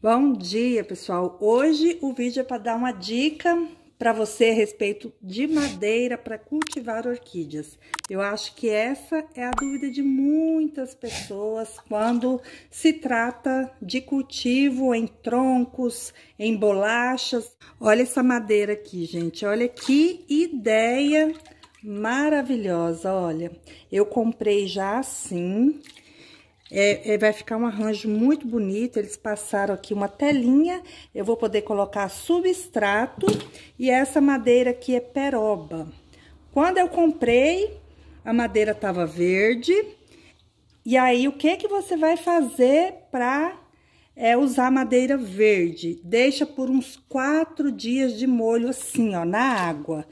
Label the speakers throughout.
Speaker 1: Bom dia, pessoal. Hoje o vídeo é para dar uma dica para você a respeito de madeira para cultivar orquídeas. Eu acho que essa é a dúvida de muitas pessoas quando se trata de cultivo em troncos, em bolachas. Olha essa madeira aqui, gente. Olha que ideia maravilhosa, olha. Eu comprei já assim. É, é, vai ficar um arranjo muito bonito. Eles passaram aqui uma telinha. Eu vou poder colocar substrato. E essa madeira aqui é peroba. Quando eu comprei, a madeira tava verde. E aí, o que que você vai fazer para é, usar madeira verde? Deixa por uns quatro dias de molho assim, ó, na água.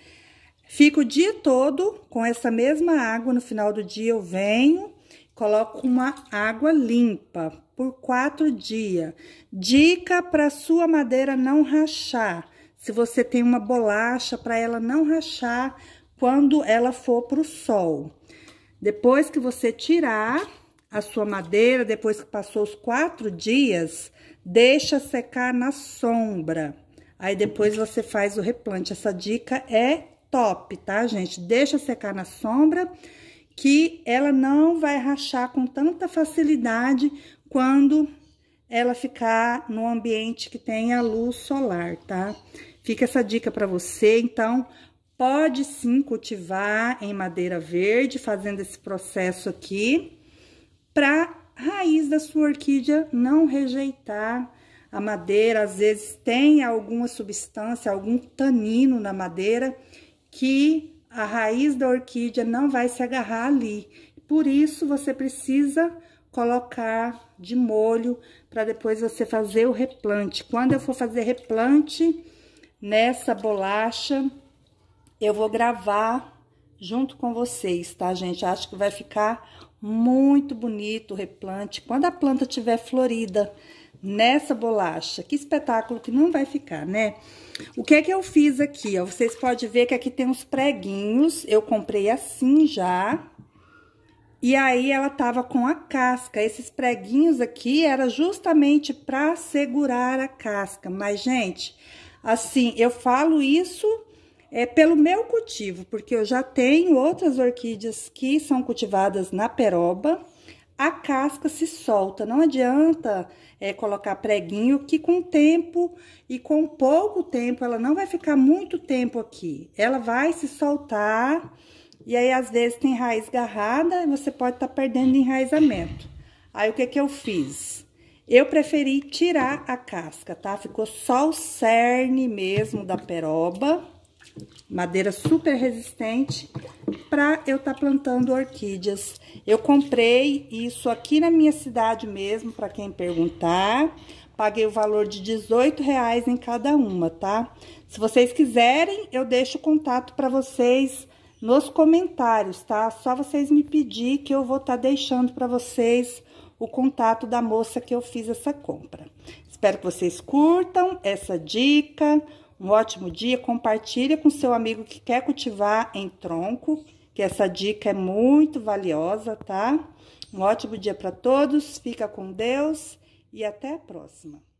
Speaker 1: Fica o dia todo com essa mesma água. No final do dia eu venho Coloco uma água limpa por quatro dias. Dica para sua madeira não rachar. Se você tem uma bolacha, para ela não rachar quando ela for para o sol. Depois que você tirar a sua madeira, depois que passou os quatro dias, deixa secar na sombra. Aí depois você faz o replante. Essa dica é top, tá, gente? Deixa secar na sombra que ela não vai rachar com tanta facilidade quando ela ficar no ambiente que tenha luz solar, tá? Fica essa dica para você, então, pode sim cultivar em madeira verde, fazendo esse processo aqui, para raiz da sua orquídea não rejeitar a madeira. Às vezes tem alguma substância, algum tanino na madeira que a raiz da orquídea não vai se agarrar ali. Por isso, você precisa colocar de molho para depois você fazer o replante. Quando eu for fazer replante nessa bolacha, eu vou gravar junto com vocês, tá, gente? Acho que vai ficar muito bonito o replante quando a planta tiver florida nessa bolacha. Que espetáculo que não vai ficar, né? O que é que eu fiz aqui, ó? Vocês podem ver que aqui tem uns preguinhos. Eu comprei assim já. E aí, ela tava com a casca. Esses preguinhos aqui era justamente para segurar a casca. Mas, gente, assim, eu falo isso é pelo meu cultivo, porque eu já tenho outras orquídeas que são cultivadas na peroba, a casca se solta. Não adianta é, colocar preguinho, que com tempo e com pouco tempo, ela não vai ficar muito tempo aqui. Ela vai se soltar e aí, às vezes, tem raiz garrada e você pode estar tá perdendo enraizamento. Aí, o que que eu fiz? Eu preferi tirar a casca, tá? Ficou só o cerne mesmo da peroba. Madeira super resistente para eu estar tá plantando orquídeas. Eu comprei isso aqui na minha cidade mesmo, para quem perguntar. Paguei o valor de 18 reais em cada uma, tá? Se vocês quiserem, eu deixo o contato para vocês nos comentários, tá? Só vocês me pedir que eu vou estar tá deixando para vocês o contato da moça que eu fiz essa compra. Espero que vocês curtam essa dica. Um ótimo dia, compartilha com seu amigo que quer cultivar em tronco, que essa dica é muito valiosa, tá? Um ótimo dia para todos, fica com Deus e até a próxima.